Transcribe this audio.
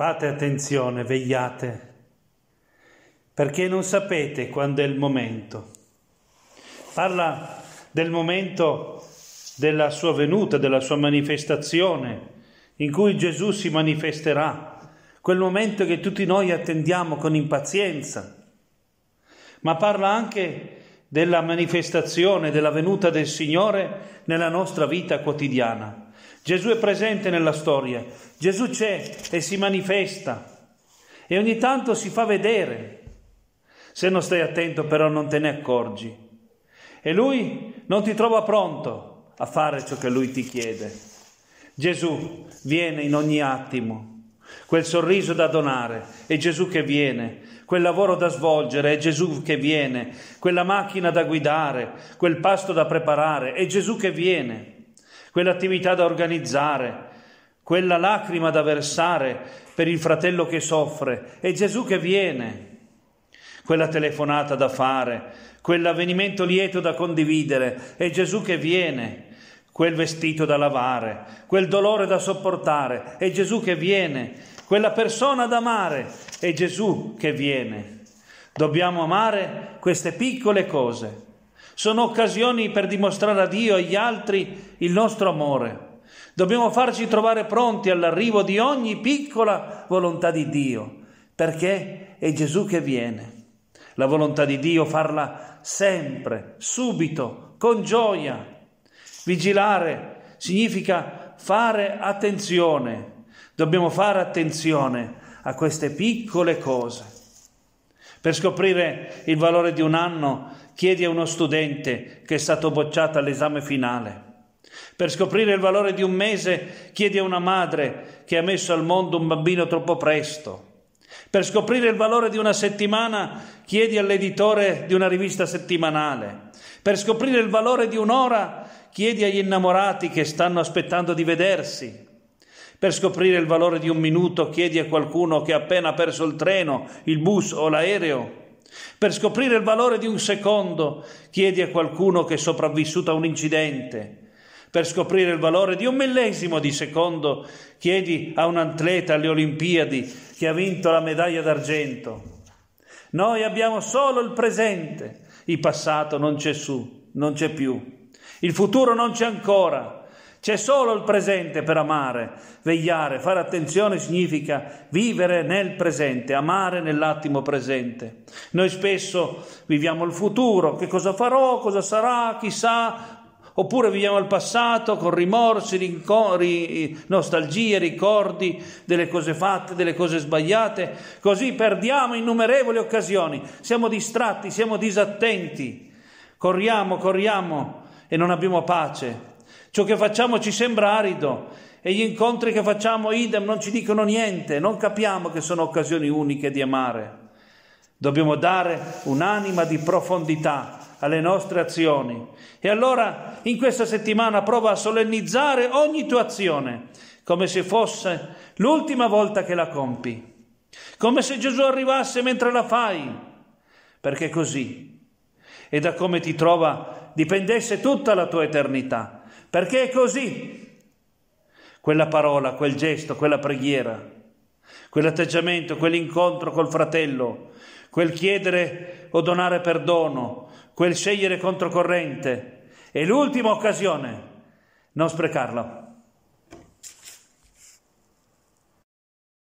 Fate attenzione, vegliate, perché non sapete quando è il momento. Parla del momento della sua venuta, della sua manifestazione, in cui Gesù si manifesterà, quel momento che tutti noi attendiamo con impazienza, ma parla anche della manifestazione, della venuta del Signore nella nostra vita quotidiana. Gesù è presente nella storia, Gesù c'è e si manifesta e ogni tanto si fa vedere. Se non stai attento però non te ne accorgi e lui non ti trova pronto a fare ciò che lui ti chiede. Gesù viene in ogni attimo, quel sorriso da donare è Gesù che viene, quel lavoro da svolgere, è Gesù che viene, quella macchina da guidare, quel pasto da preparare, è Gesù che viene quell'attività da organizzare, quella lacrima da versare per il fratello che soffre. È Gesù che viene, quella telefonata da fare, quell'avvenimento lieto da condividere. È Gesù che viene, quel vestito da lavare, quel dolore da sopportare. È Gesù che viene, quella persona da amare. È Gesù che viene. Dobbiamo amare queste piccole cose sono occasioni per dimostrare a Dio e agli altri il nostro amore. Dobbiamo farci trovare pronti all'arrivo di ogni piccola volontà di Dio, perché è Gesù che viene. La volontà di Dio farla sempre, subito, con gioia. Vigilare significa fare attenzione. Dobbiamo fare attenzione a queste piccole cose. Per scoprire il valore di un anno Chiedi a uno studente che è stato bocciato all'esame finale. Per scoprire il valore di un mese, chiedi a una madre che ha messo al mondo un bambino troppo presto. Per scoprire il valore di una settimana, chiedi all'editore di una rivista settimanale. Per scoprire il valore di un'ora, chiedi agli innamorati che stanno aspettando di vedersi. Per scoprire il valore di un minuto, chiedi a qualcuno che ha appena perso il treno, il bus o l'aereo. Per scoprire il valore di un secondo chiedi a qualcuno che è sopravvissuto a un incidente. Per scoprire il valore di un millesimo di secondo chiedi a un atleta alle Olimpiadi che ha vinto la medaglia d'argento. Noi abbiamo solo il presente, il passato non c'è su, non c'è più, il futuro non c'è ancora, c'è solo il presente per amare, vegliare, fare attenzione significa vivere nel presente, amare nell'attimo presente. Noi spesso viviamo il futuro, che cosa farò, cosa sarà, chissà, oppure viviamo il passato con rimorsi, rincori, nostalgie, ricordi delle cose fatte, delle cose sbagliate, così perdiamo innumerevoli occasioni, siamo distratti, siamo disattenti, corriamo, corriamo e non abbiamo pace Ciò che facciamo ci sembra arido e gli incontri che facciamo idem non ci dicono niente, non capiamo che sono occasioni uniche di amare. Dobbiamo dare un'anima di profondità alle nostre azioni. E allora in questa settimana prova a solennizzare ogni tua azione, come se fosse l'ultima volta che la compi, come se Gesù arrivasse mentre la fai, perché così e da come ti trova dipendesse tutta la tua eternità. Perché è così. Quella parola, quel gesto, quella preghiera, quell'atteggiamento, quell'incontro col fratello, quel chiedere o donare perdono, quel scegliere controcorrente, è l'ultima occasione, non sprecarla.